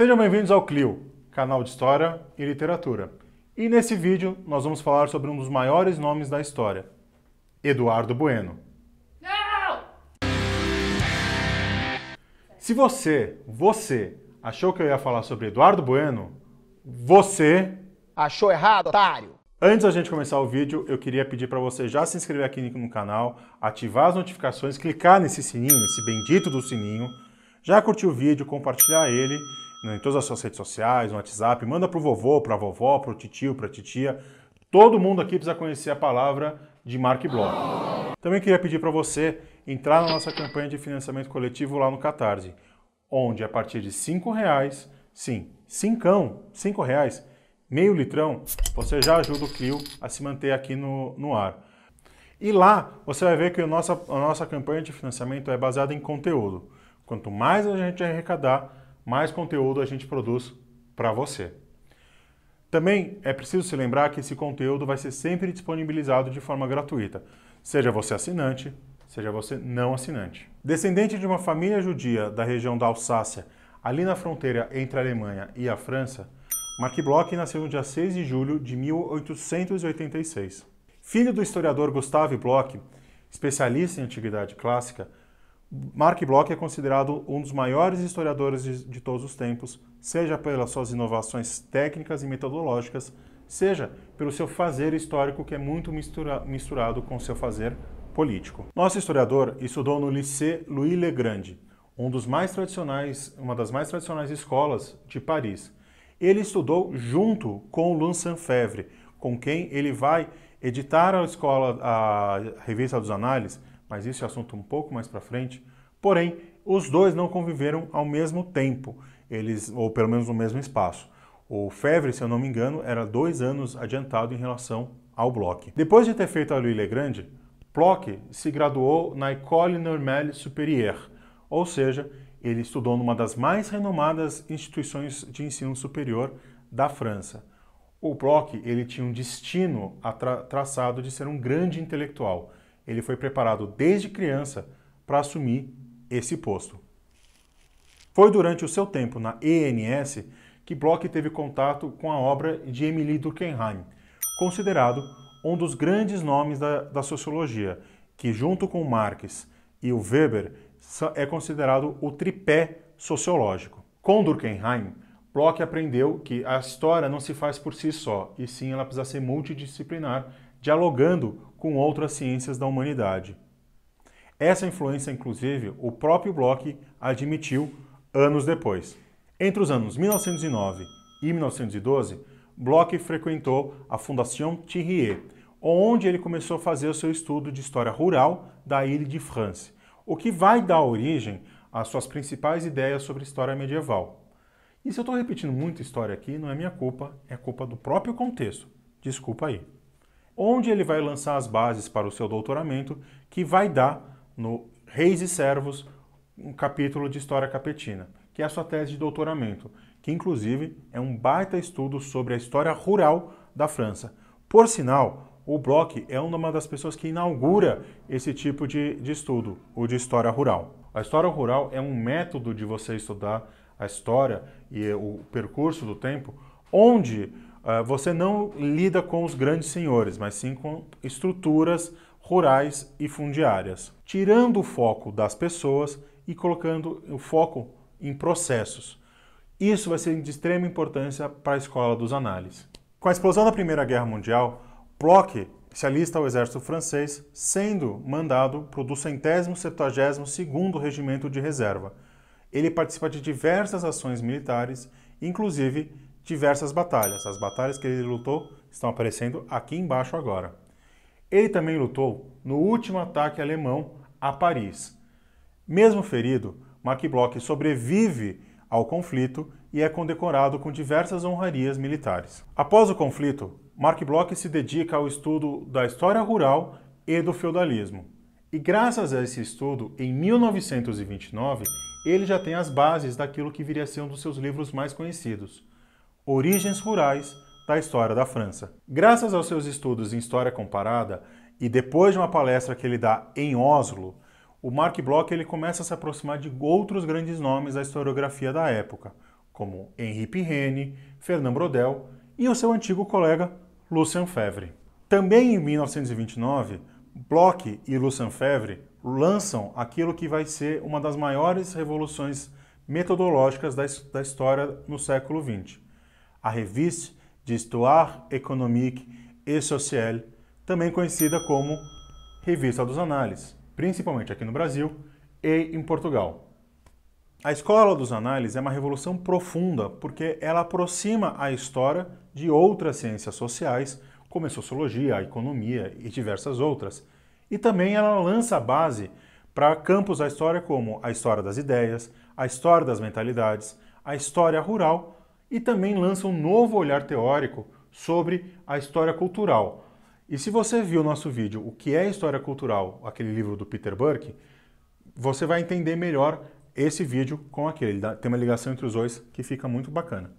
Sejam bem-vindos ao Clio, canal de História e Literatura. E nesse vídeo nós vamos falar sobre um dos maiores nomes da história, Eduardo Bueno. Não! Se você, você, achou que eu ia falar sobre Eduardo Bueno, você... Achou errado, otário! Antes da gente começar o vídeo, eu queria pedir para você já se inscrever aqui no canal, ativar as notificações, clicar nesse sininho, nesse bendito do sininho, já curtir o vídeo, compartilhar ele né, em todas as suas redes sociais, no WhatsApp, manda para o vovô, para a vovó, para o titio, para a titia. Todo mundo aqui precisa conhecer a palavra de Mark Bloch. Também queria pedir para você entrar na nossa campanha de financiamento coletivo lá no Catarse, onde a partir de cinco reais, sim, cincão, cinco reais, meio litrão, você já ajuda o Clio a se manter aqui no, no ar. E lá você vai ver que a nossa, a nossa campanha de financiamento é baseada em conteúdo. Quanto mais a gente arrecadar, mais conteúdo a gente produz para você. Também é preciso se lembrar que esse conteúdo vai ser sempre disponibilizado de forma gratuita, seja você assinante, seja você não assinante. Descendente de uma família judia da região da Alsácia, ali na fronteira entre a Alemanha e a França, Mark Bloch nasceu no dia 6 de julho de 1886. Filho do historiador Gustave Bloch, especialista em antiguidade clássica, Mark Bloch é considerado um dos maiores historiadores de, de, todos os tempos, seja pelas suas inovações técnicas e metodológicas, seja pelo seu fazer histórico, que é muito mistura, misturado com seu fazer político. Nosso historiador estudou no Lycée Louis Le Grand, um dos mais tradicionais, uma das mais tradicionais escolas de Paris. Ele estudou junto com Lun Sanfevre, com quem ele vai editar a escola, a revista dos Análises, mas esse é assunto um pouco mais para frente. Porém, os dois não conviveram ao mesmo tempo, eles ou pelo menos no mesmo espaço. O Fevre, se eu não me engano, era dois anos adiantado em relação ao Bloch. Depois de ter feito a Louis Grande, Bloch se graduou na École Normale Supérieure, ou seja, ele estudou numa das mais renomadas instituições de ensino superior da França. O Bloch ele tinha um destino tra traçado de ser um grande intelectual ele foi preparado desde criança para assumir esse posto. Foi durante o seu tempo na ENS que Bloch teve contato com a obra de Emily Durkheim, considerado um dos grandes nomes da, da sociologia, que junto com Marx e o Weber é considerado o tripé sociológico. Com Durkheim, Bloch aprendeu que a história não se faz por si só, e sim ela precisa ser multidisciplinar, dialogando com outras ciências da humanidade. Essa influência, inclusive, o próprio Bloch admitiu anos depois. Entre os anos 1909 e 1912, Bloch frequentou a Fundação Thierry, onde ele começou a fazer o seu estudo de história rural da Ilha de France, o que vai dar origem às suas principais ideias sobre história medieval. E se eu estou repetindo muita história aqui, não é minha culpa, é culpa do próprio contexto. Desculpa aí onde ele vai lançar as bases para o seu doutoramento, que vai dar no Reis e Servos, um capítulo de História Capetina, que é a sua tese de doutoramento, que inclusive é um baita estudo sobre a história rural da França. Por sinal, o Bloch é uma das pessoas que inaugura esse tipo de, de estudo, o de história rural. A história rural é um método de você estudar a história e o percurso do tempo, onde ah, você não lida com os grandes senhores, mas sim com estruturas rurais e fundiárias, tirando o foco das pessoas e colocando o foco em processos. Isso vai ser de extrema importância para a escola dos análises. Com a explosão da Primeira Guerra Mundial, Bloch se alista ao exército francês, sendo mandado para o 272 segundo Regimento de Reserva. Ele participa de diversas ações militares, inclusive diversas batalhas. As batalhas que ele lutou estão aparecendo aqui embaixo agora. Ele também lutou no último ataque alemão a Paris. Mesmo ferido, Mark Bloch sobrevive ao conflito e é condecorado com diversas honrarias militares. Após o conflito, Mark Bloch se dedica ao estudo da história rural e do feudalismo. E graças a esse estudo, em 1929, ele já tem as bases daquilo que viria a ser um dos seus livros mais conhecidos, Origens Rurais da História da França. Graças aos seus estudos em História Comparada e depois de uma palestra que ele dá em Oslo, o Mark Bloch ele começa a se aproximar de outros grandes nomes da historiografia da época, como Henri Pirenne, Fernand Brodel e o seu antigo colega Lucien Febvre. Também em 1929, Bloch e Lucien Febvre lançam aquilo que vai ser uma das maiores revoluções metodológicas da, da história no século XX, a Revista d'Histoire Économique et Sociale, também conhecida como Revista dos Análises, principalmente aqui no Brasil e em Portugal. A escola dos análises é uma revolução profunda porque ela aproxima a história de outras ciências sociais, como a sociologia, a economia e diversas outras. E também ela lança a base para campos da história como a história das ideias, a história das mentalidades, a história rural e também lança um novo olhar teórico sobre a história cultural. E se você viu o nosso vídeo O que é História Cultural, aquele livro do Peter Burke, você vai entender melhor esse vídeo com aquele. Tem uma ligação entre os dois que fica muito bacana.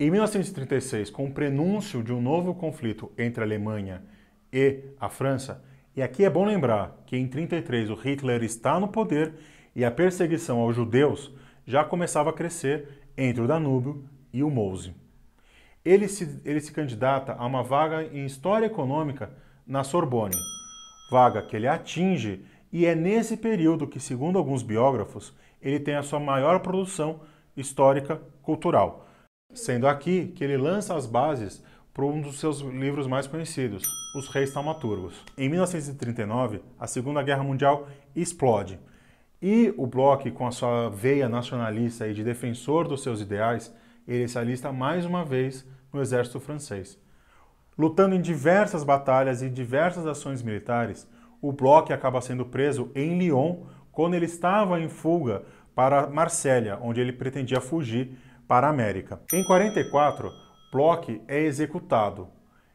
Em 1936, com o prenúncio de um novo conflito entre a Alemanha e a França, e aqui é bom lembrar que em 1933 o Hitler está no poder e a perseguição aos judeus já começava a crescer entre o Danúbio e o Mouse. Ele se, ele se candidata a uma vaga em História Econômica na Sorbonne, vaga que ele atinge e é nesse período que, segundo alguns biógrafos, ele tem a sua maior produção histórica cultural, sendo aqui que ele lança as bases para um dos seus livros mais conhecidos, Os Reis Taumaturgos. Em 1939, a Segunda Guerra Mundial explode e o Bloch, com a sua veia nacionalista e de defensor dos seus ideais, ele se alista mais uma vez no exército francês. Lutando em diversas batalhas e diversas ações militares, o Bloch acaba sendo preso em Lyon quando ele estava em fuga para Marsella, onde ele pretendia fugir para a América. Em 44, Bloch é executado.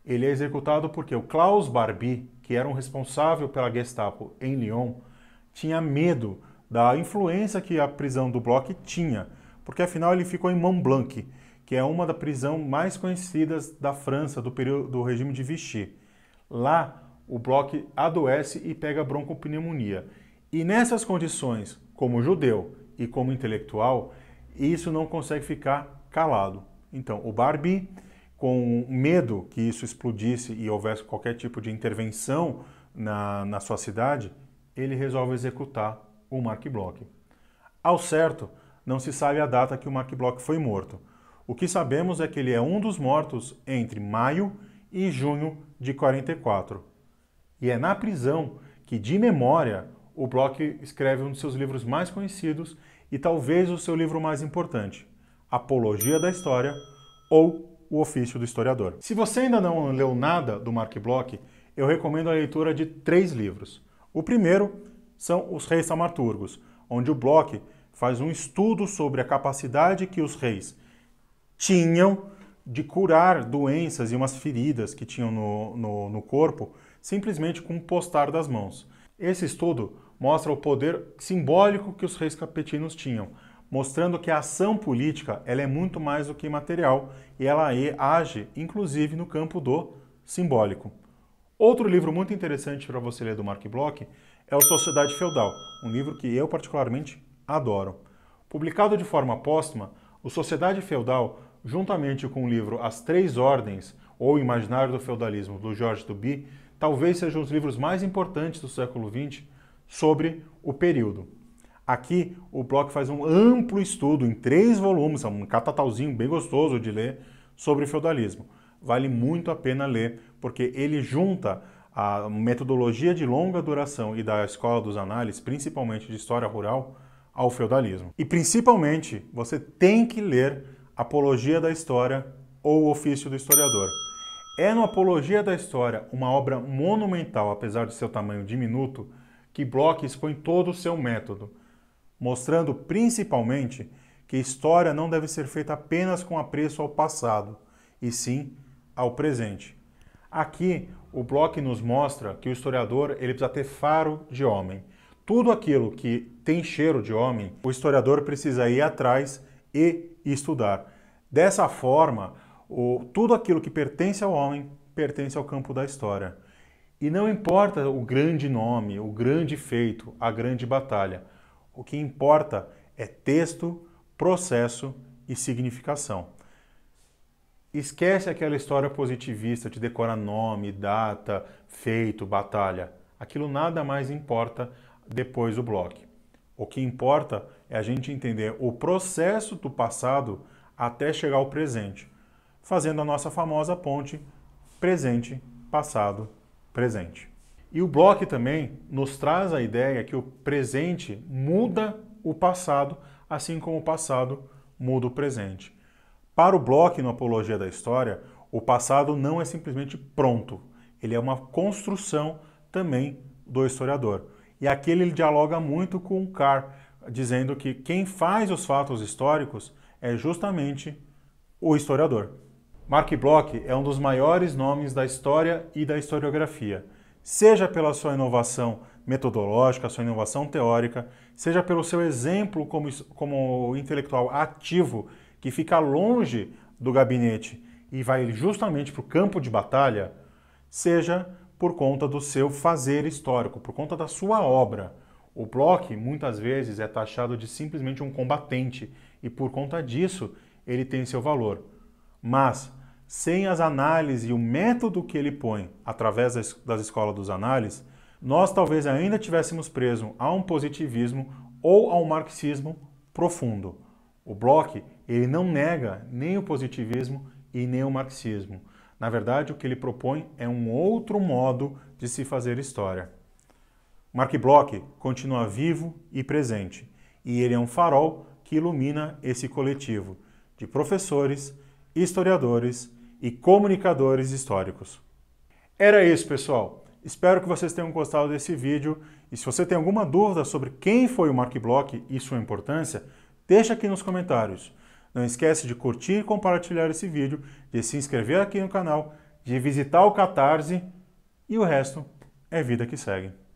Ele é executado porque o Klaus Barbie, que era um responsável pela Gestapo em Lyon, tinha medo da influência que a prisão do Bloch tinha porque afinal ele ficou em Montblanc, que é uma das prisões mais conhecidas da França do período do regime de Vichy. Lá, o Bloch adoece e pega broncopneumonia. E nessas condições, como judeu e como intelectual, isso não consegue ficar calado. Então, o Barbie, com medo que isso explodisse e houvesse qualquer tipo de intervenção na, na sua cidade, ele resolve executar o Mark Bloch. Ao certo, não se sabe a data que o McBlock foi morto. O que sabemos é que ele é um dos mortos entre maio e junho de 44. E é na prisão que, de memória, o Bloch escreve um de seus livros mais conhecidos e talvez o seu livro mais importante, Apologia da História ou O Ofício do Historiador. Se você ainda não leu nada do Mark Bloch, eu recomendo a leitura de três livros. O primeiro são Os Reis Salmaturgos, onde o Bloch faz um estudo sobre a capacidade que os reis tinham de curar doenças e umas feridas que tinham no, no, no corpo simplesmente com um postar das mãos. Esse estudo mostra o poder simbólico que os reis capetinos tinham, mostrando que a ação política ela é muito mais do que material e ela é, age, inclusive, no campo do simbólico. Outro livro muito interessante para você ler do Mark Bloch é o Sociedade Feudal, um livro que eu particularmente adoram. Publicado de forma póstuma, o Sociedade Feudal, juntamente com o livro As Três Ordens, ou Imaginário do Feudalismo, do Jorge Duby, talvez sejam um os livros mais importantes do século XX sobre o período. Aqui, o Bloch faz um amplo estudo em três volumes, é um catatauzinho bem gostoso de ler, sobre o feudalismo. Vale muito a pena ler, porque ele junta a metodologia de longa duração e da escola dos análises, principalmente de história rural, ao feudalismo. E principalmente, você tem que ler Apologia da História ou O Ofício do Historiador. É no Apologia da História, uma obra monumental, apesar de seu tamanho diminuto, que Bloch expõe todo o seu método, mostrando principalmente que história não deve ser feita apenas com apreço ao passado, e sim ao presente. Aqui, o Bloch nos mostra que o historiador ele precisa ter faro de homem. Tudo aquilo que tem cheiro de homem, o historiador precisa ir atrás e estudar. Dessa forma, o, tudo aquilo que pertence ao homem pertence ao campo da história. E não importa o grande nome, o grande feito, a grande batalha. O que importa é texto, processo e significação. Esquece aquela história positivista de decorar nome, data, feito, batalha. Aquilo nada mais importa depois do bloco. O que importa é a gente entender o processo do passado até chegar ao presente, fazendo a nossa famosa ponte presente, passado, presente. E o Bloch também nos traz a ideia que o presente muda o passado, assim como o passado muda o presente. Para o Bloch, na Apologia da História, o passado não é simplesmente pronto, ele é uma construção também do historiador. E aqui ele dialoga muito com Carr, dizendo que quem faz os fatos históricos é justamente o historiador. Mark Bloch é um dos maiores nomes da história e da historiografia, seja pela sua inovação metodológica, sua inovação teórica, seja pelo seu exemplo como, como intelectual ativo que fica longe do gabinete e vai justamente para o campo de batalha, seja por conta do seu fazer histórico, por conta da sua obra. O Bloch muitas vezes é taxado de simplesmente um combatente e por conta disso ele tem seu valor. Mas sem as análises e o método que ele põe através das escolas dos análises, nós talvez ainda tivéssemos preso a um positivismo ou a um marxismo profundo. O Bloch ele não nega nem o positivismo e nem o marxismo. Na verdade, o que ele propõe é um outro modo de se fazer história. Mark Bloch continua vivo e presente, e ele é um farol que ilumina esse coletivo de professores, historiadores e comunicadores históricos. Era isso, pessoal. Espero que vocês tenham gostado desse vídeo e se você tem alguma dúvida sobre quem foi o Mark Bloch e sua importância, deixa aqui nos comentários. Não esquece de curtir e compartilhar esse vídeo, de se inscrever aqui no canal, de visitar o Catarse e o resto é vida que segue.